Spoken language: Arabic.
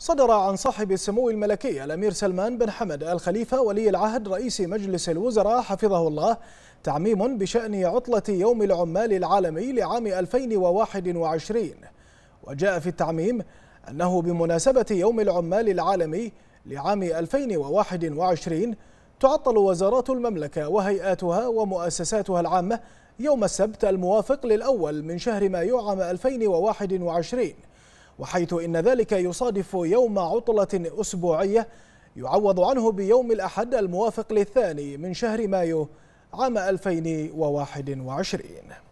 صدر عن صاحب السمو الملكي الأمير سلمان بن حمد الخليفة ولي العهد رئيس مجلس الوزراء حفظه الله تعميم بشأن عطلة يوم العمال العالمي لعام 2021 وجاء في التعميم أنه بمناسبة يوم العمال العالمي لعام 2021 تعطل وزارات المملكة وهيئاتها ومؤسساتها العامة يوم السبت الموافق للأول من شهر مايو عام 2021 وحيث إن ذلك يصادف يوم عطلة أسبوعية يعوض عنه بيوم الأحد الموافق للثاني من شهر مايو عام 2021